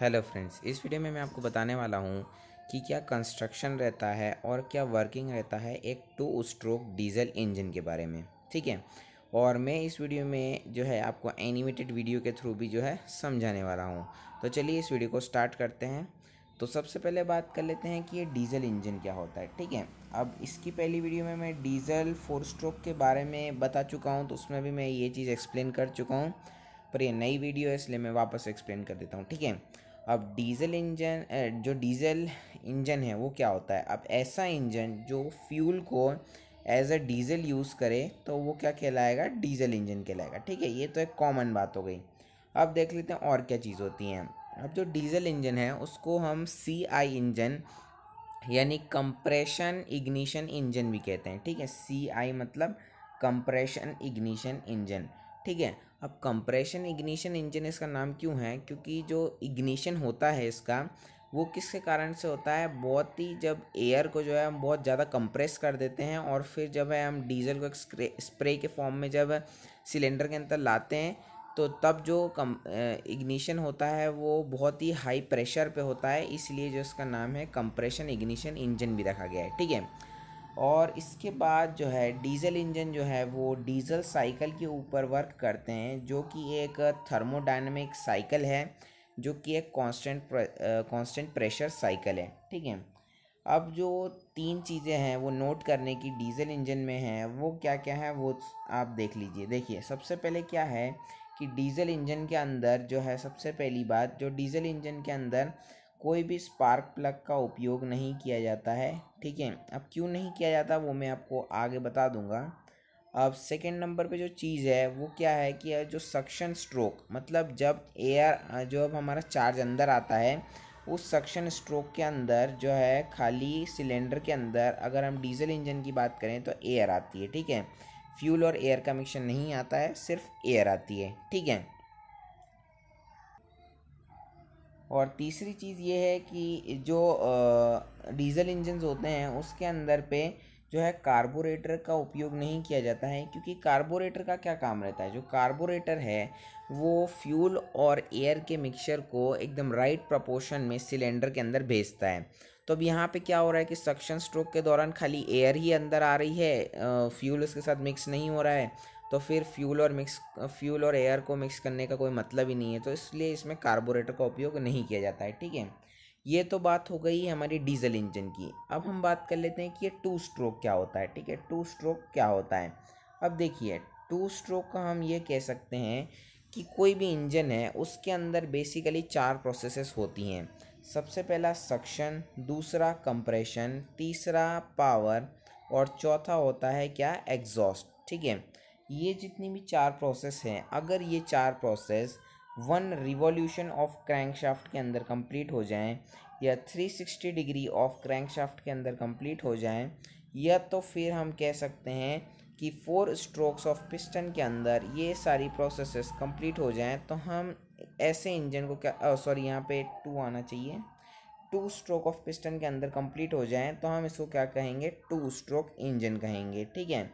hello friends इस video में मैं आपको बताने वाला हूँ कि क्या कंस्ट्रक्शन रहता है और क्या वर्किंग रहता है एक टू स्ट्रोक डीजल इंजन के बारे में ठीक है और मैं इस वीडियो में जो है आपको एनिमेटेड वीडियो के थ्रू भी जो है समझाने वाला हूँ तो चलिए इस वीडियो को स्टार्ट करते हैं तो सबसे पहले बात कर लेते हैं कि ये डीजल इंजन क्या होता है ठीक है अब इसकी पहली वीडियो में मैं डीजल फोर स्ट्रोक के बारे में बता चुका हूँ तो उसमें भी मैं ये चीज़ एक्सप्लेन कर चुका हूँ पर ये नई वीडियो है इसलिए मैं वापस एक्सप्लेन कर देता हूँ ठीक है अब डीजल इंजन जो डीजल इंजन है वो क्या होता है अब ऐसा इंजन जो फ्यूल को एज अ डीजल यूज़ करे तो वो क्या कहलाएगा डीजल इंजन कहलाएगा ठीक है ये तो एक कॉमन बात हो गई अब देख लेते हैं और क्या चीज़ होती हैं अब जो डीजल इंजन है उसको हम सी आई इंजन यानी कंप्रेशन इग्निशन इंजन भी कहते हैं ठीक है सी आई मतलब कंप्रेशन इग्निशन इंजन ठीक है अब कंप्रेशन इग्निशन इंजन इसका नाम क्यों है क्योंकि जो इग्निशन होता है इसका वो किसके कारण से होता है बहुत ही जब एयर को जो है हम बहुत ज़्यादा कंप्रेस कर देते हैं और फिर जब है हम डीजल को स्प्रे के फॉर्म में जब सिलेंडर के अंदर लाते हैं तो तब जो कम इग्निशन होता है वो बहुत ही हाई प्रेशर पे होता है इसलिए जो इसका नाम है कंप्रेशन इग्निशन इंजन भी रखा गया है ठीक है और इसके बाद जो है डीजल इंजन जो है वो डीजल साइकिल के ऊपर वर्क करते हैं जो कि एक थर्मोडाइनमिक साइकिल है जो कि एक कांस्टेंट कांस्टेंट प्रेशर साइकिल है ठीक है अब जो तीन चीज़ें हैं वो नोट करने की डीजल इंजन में हैं वो क्या क्या है वो आप देख लीजिए देखिए सबसे पहले क्या है कि डीजल इंजन के अंदर जो है सबसे पहली बात जो डीजल इंजन के अंदर कोई भी स्पार्क प्लग का उपयोग नहीं किया जाता है ठीक है अब क्यों नहीं किया जाता वो मैं आपको आगे बता दूंगा अब सेकेंड नंबर पे जो चीज़ है वो क्या है कि जो सक्शन स्ट्रोक मतलब जब एयर जो अब हमारा चार्ज अंदर आता है उस सक्शन स्ट्रोक के अंदर जो है खाली सिलेंडर के अंदर अगर हम डीजल इंजन की बात करें तो एयर आती है ठीक है फ्यूल और एयर का मिक्सर नहीं आता है सिर्फ एयर आती है ठीक है और तीसरी चीज़ ये है कि जो डीज़ल इंजन होते हैं उसके अंदर पे जो है कार्बोरेटर का उपयोग नहीं किया जाता है क्योंकि कार्बोरेटर का क्या काम रहता है जो कार्बोरेटर है वो फ्यूल और एयर के मिक्सचर को एकदम राइट प्रपोर्शन में सिलेंडर के अंदर भेजता है तो अब यहाँ पे क्या हो रहा है कि सक्शन स्ट्रोक के दौरान खाली एयर ही अंदर आ रही है फ्यूल उसके साथ मिक्स नहीं हो रहा है तो फिर फ्यूल और मिक्स फ्यूल और एयर को मिक्स करने का कोई मतलब ही नहीं है तो इसलिए इसमें कार्बोरेटर का उपयोग नहीं किया जाता है ठीक है ये तो बात हो गई हमारी डीजल इंजन की अब हम बात कर लेते हैं कि ये टू स्ट्रोक क्या होता है ठीक है टू स्ट्रोक क्या होता है अब देखिए टू स्ट्रोक का हम ये कह सकते हैं कि कोई भी इंजन है उसके अंदर बेसिकली चार प्रोसेसेस होती हैं सबसे पहला सक्शन दूसरा कंप्रेशन तीसरा पावर और चौथा होता है क्या एग्जॉस्ट ठीक है ये जितनी भी चार प्रोसेस हैं अगर ये चार process one revolution of crankshaft के अंदर कंप्लीट हो जाएं या 360 डिग्री ऑफ क्रैंकशाफ्ट के अंदर कंप्लीट हो जाएं या तो फिर हम कह सकते हैं कि फोर स्ट्रोक्स ऑफ पिस्टन के अंदर ये सारी प्रोसेसेस कंप्लीट हो जाएं तो हम ऐसे इंजन को क्या सॉरी यहाँ पे टू आना चाहिए टू स्ट्रोक ऑफ पिस्टन के अंदर कंप्लीट हो जाएँ तो हम इसको क्या कहेंगे टू स्ट्रोक इंजन कहेंगे ठीक है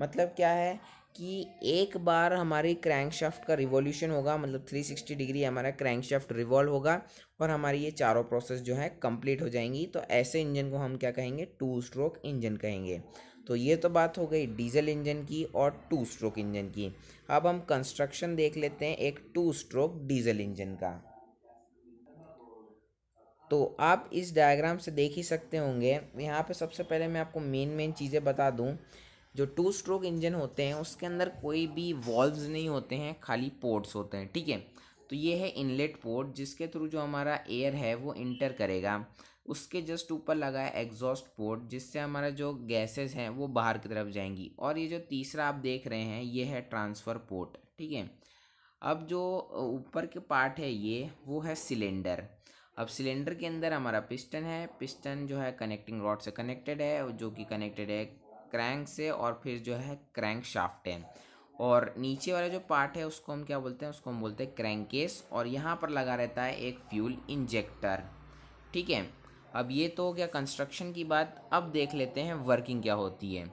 मतलब क्या है कि एक बार हमारी क्रैंकशाफ्ट का रिवॉल्यूशन होगा मतलब 360 डिग्री हमारा क्रैंकशाफ्ट रिवॉल्व होगा और हमारी ये चारों प्रोसेस जो है कंप्लीट हो जाएंगी तो ऐसे इंजन को हम क्या कहेंगे टू स्ट्रोक इंजन कहेंगे तो ये तो बात हो गई डीजल इंजन की और टू स्ट्रोक इंजन की अब हम कंस्ट्रक्शन देख लेते हैं एक टू स्ट्रोक डीजल इंजन का तो आप इस डायग्राम से देख ही सकते होंगे यहाँ पे सबसे पहले मैं आपको मेन मेन चीज़ें बता दूँ जो टू स्ट्रोक इंजन होते हैं उसके अंदर कोई भी वॉल्व नहीं होते हैं खाली पोर्ट्स होते हैं ठीक है तो ये है इनलेट पोर्ट जिसके थ्रू जो हमारा एयर है वो इंटर करेगा उसके जस्ट ऊपर लगा है एग्जॉस्ट पोर्ट जिससे हमारा जो गैसेस हैं वो बाहर की तरफ जाएंगी और ये जो तीसरा आप देख रहे हैं ये है ट्रांसफ़र पोर्ट ठीक है अब जो ऊपर के पार्ट है ये वो है सिलेंडर अब सिलेंडर के अंदर हमारा पिस्टन है पिस्टन जो है कनेक्टिंग रॉड से कनेक्टेड है जो कि कनेक्टेड है क्रैंक से और फिर जो है क्रैंक शाफ्ट है और नीचे वाला जो पार्ट है उसको हम क्या बोलते हैं उसको हम बोलते हैं क्रैंकेस और यहाँ पर लगा रहता है एक फ्यूल इंजेक्टर ठीक है अब ये तो हो गया कंस्ट्रक्शन की बात अब देख लेते हैं वर्किंग क्या होती है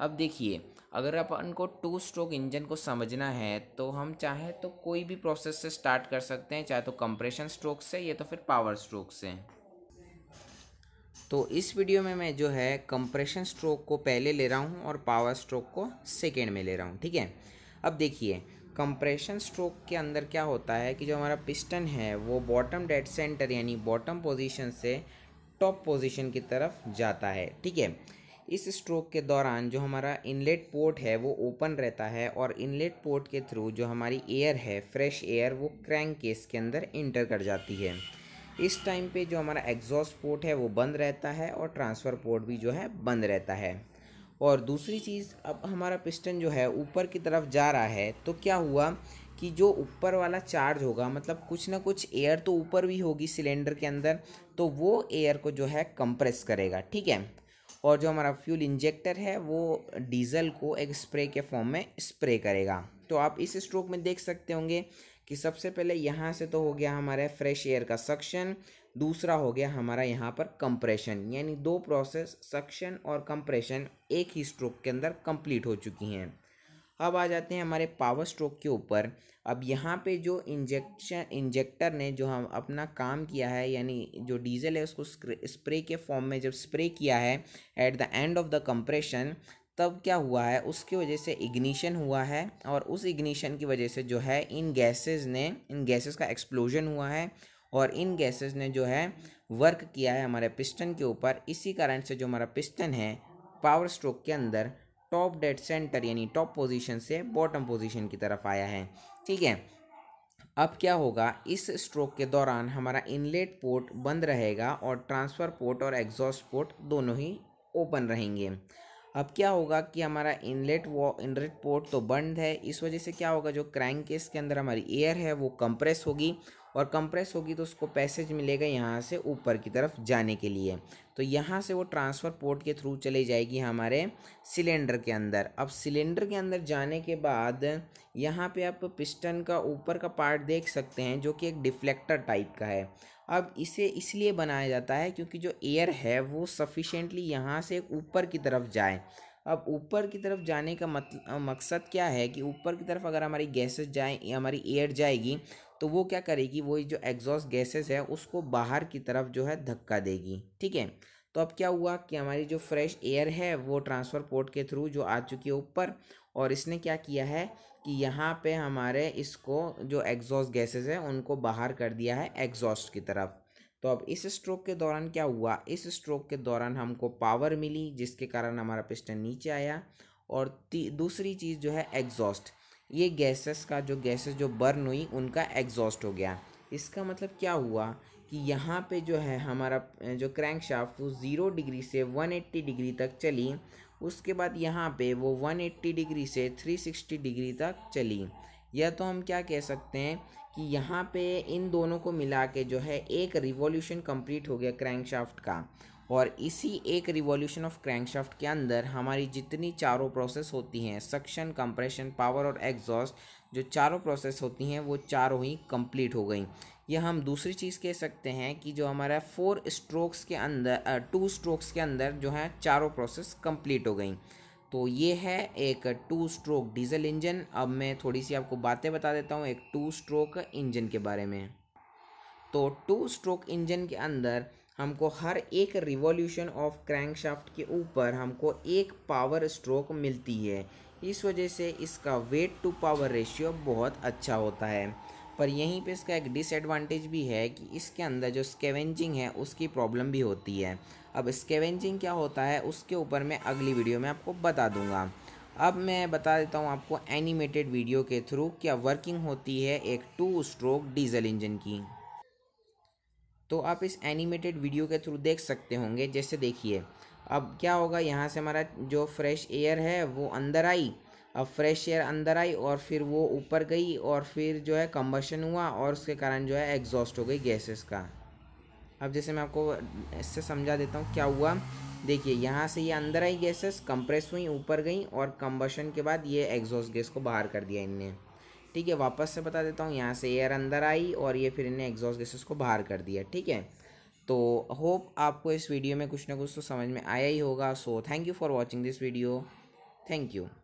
अब देखिए अगर अपन को टू स्ट्रोक इंजन को समझना है तो हम चाहे तो कोई भी प्रोसेस से स्टार्ट कर सकते हैं चाहे तो कंप्रेशन स्ट्रोक से या तो फिर पावर स्ट्रोक से तो इस वीडियो में मैं जो है कंप्रेशन स्ट्रोक को पहले ले रहा हूँ और पावर स्ट्रोक को सेकेंड में ले रहा हूँ ठीक है अब देखिए कंप्रेशन स्ट्रोक के अंदर क्या होता है कि जो हमारा पिस्टन है वो बॉटम डेड सेंटर यानी बॉटम पोजीशन से टॉप पोजीशन की तरफ जाता है ठीक है इस स्ट्रोक के दौरान जो हमारा इनलेट पोर्ट है वो ओपन रहता है और इनलेट पोर्ट के थ्रू जो हमारी एयर है फ्रेश एयर वो क्रैंक केस के अंदर इंटर कर जाती है इस टाइम पे जो हमारा एग्जॉस्ट पोर्ट है वो बंद रहता है और ट्रांसफ़र पोर्ट भी जो है बंद रहता है और दूसरी चीज़ अब हमारा पिस्टन जो है ऊपर की तरफ जा रहा है तो क्या हुआ कि जो ऊपर वाला चार्ज होगा मतलब कुछ ना कुछ एयर तो ऊपर भी होगी सिलेंडर के अंदर तो वो एयर को जो है कंप्रेस करेगा ठीक है और जो हमारा फ्यूल इंजेक्टर है वो डीजल को एक स्प्रे के फॉर्म में स्प्रे करेगा तो आप इस स्ट्रोक में देख सकते होंगे कि सबसे पहले यहाँ से तो हो गया हमारा फ्रेश एयर का सक्शन दूसरा हो गया हमारा यहाँ पर कंप्रेशन यानी दो प्रोसेस सक्शन और कंप्रेशन एक ही स्ट्रोक के अंदर कंप्लीट हो चुकी हैं अब आ जाते हैं हमारे पावर स्ट्रोक के ऊपर अब यहाँ पे जो इंजेक्शन इंजेक्टर ने जो हम अपना काम किया है यानी जो डीजल है उसको स्प्रे के फॉर्म में जब स्प्रे किया है at the end of the compression तब क्या हुआ है उसकी वजह से इग्निशन हुआ है और उस इग्निशन की वजह से जो है इन गैसेस ने इन गैसेस का एक्सप्लोजन हुआ है और इन गैसेस ने जो है वर्क किया है हमारे पिस्टन के ऊपर इसी कारण से जो हमारा पिस्टन है पावर स्ट्रोक के अंदर टॉप डेड सेंटर यानी टॉप पोजीशन से बॉटम पोजीशन की तरफ आया है ठीक है अब क्या होगा इस स्ट्रोक के दौरान हमारा इनलेट पोर्ट बंद रहेगा और ट्रांसफ़र पोर्ट और एग्जॉस्ट पोर्ट दोनों ही ओपन रहेंगे अब क्या होगा कि हमारा इनलेट वो इनलेट पोर्ट तो बंद है इस वजह से क्या होगा जो क्रैंक केस के अंदर हमारी एयर है वो कंप्रेस होगी और कंप्रेस होगी तो उसको पैसेज मिलेगा यहाँ से ऊपर की तरफ जाने के लिए तो यहाँ से वो ट्रांसफ़र पोर्ट के थ्रू चली जाएगी हमारे सिलेंडर के अंदर अब सिलेंडर के अंदर जाने के बाद यहाँ पे आप पिस्टन का ऊपर का पार्ट देख सकते हैं जो कि एक डिफ्लेक्टर टाइप का है अब इसे इसलिए बनाया जाता है क्योंकि जो एयर है वो सफिशेंटली यहाँ से ऊपर की तरफ जाए अब ऊपर की तरफ जाने का मत मकसद क्या है कि ऊपर की तरफ अगर हमारी गैसेस जाए हमारी एयर जाएगी तो वो क्या करेगी वो जो एग्जॉस्ट गैसेस है उसको बाहर की तरफ जो है धक्का देगी ठीक है तो अब क्या हुआ कि हमारी जो फ्रेश एयर है वो ट्रांसफ़र पोर्ट के थ्रू जो आ चुकी है ऊपर और इसने क्या किया है कि यहाँ पे हमारे इसको जो एग्जॉस्ट गैसेस है उनको बाहर कर दिया है एग्जॉस्ट की तरफ तो अब इस स्ट्रोक के दौरान क्या हुआ इस स्ट्रोक के दौरान हमको पावर मिली जिसके कारण हमारा पिस्टन नीचे आया और दूसरी चीज़ जो है एग्जॉस्ट ये गैसेस का जो गैसेस जो बर्न हुई उनका एग्जॉस्ट हो गया इसका मतलब क्या हुआ कि यहाँ पे जो है हमारा जो क्रैंक शाफ्ट वो ज़ीरो डिग्री से 180 डिग्री तक चली उसके बाद यहाँ पे वो 180 डिग्री से 360 डिग्री तक चली या तो हम क्या कह सकते हैं कि यहाँ पे इन दोनों को मिला के जो है एक रिवॉल्यूशन कंप्लीट हो गया क्रैंकशाफ्ट का और इसी एक रिवॉल्यूशन ऑफ क्रैंकशाफ्ट के अंदर हमारी जितनी चारों प्रोसेस होती हैं सक्शन कंप्रेशन पावर और एग्जॉस्ट जो चारों प्रोसेस होती हैं वो चारों ही कंप्लीट हो गई यह हम दूसरी चीज़ कह सकते हैं कि जो हमारा फोर स्ट्रोक्स के अंदर टू स्ट्रोक्स के अंदर जो है चारों प्रोसेस कंप्लीट हो गई तो ये है एक टू स्ट्रोक डीजल इंजन अब मैं थोड़ी सी आपको बातें बता देता हूँ एक टू स्ट्रोक इंजन के बारे में तो टू स्ट्रोक इंजन के अंदर हमको हर एक रिवॉल्यूशन ऑफ क्रैंकशाफ्ट के ऊपर हमको एक पावर स्ट्रोक मिलती है इस वजह से इसका वेट टू पावर रेशियो बहुत अच्छा होता है पर यहीं पे इसका एक डिसएडवांटेज भी है कि इसके अंदर जो स्केवेंजिंग है उसकी प्रॉब्लम भी होती है अब स्केवेंजिंग क्या होता है उसके ऊपर मैं अगली वीडियो में आपको बता दूंगा अब मैं बता देता हूँ आपको एनिमेटेड वीडियो के थ्रू क्या वर्किंग होती है एक टू स्ट्रोक डीजल इंजन की तो आप इस एनिमेटेड वीडियो के थ्रू देख सकते होंगे जैसे देखिए अब क्या होगा यहाँ से हमारा जो फ्रेश एयर है वो अंदर आई अब फ्रेश एयर अंदर आई और फिर वो ऊपर गई और फिर जो है कम्बशन हुआ और उसके कारण जो है एग्जॉस्ट हो गई गैसेस का अब जैसे मैं आपको इससे समझा देता हूँ क्या हुआ देखिए यहाँ से ये अंदर आई गैसेस कंप्रेस हुई ऊपर गई और कम्बशन के बाद ये एग्जॉस्ट गैस को बाहर कर दिया इनने ठीक है वापस से बता देता हूँ यहाँ से एयर अंदर आई और ये फिर इन्हें एग्जॉस्ट गैसेस को बाहर कर दिया ठीक है तो होप आपको इस वीडियो में कुछ ना कुछ तो समझ में आया ही होगा so thank you for watching this video thank you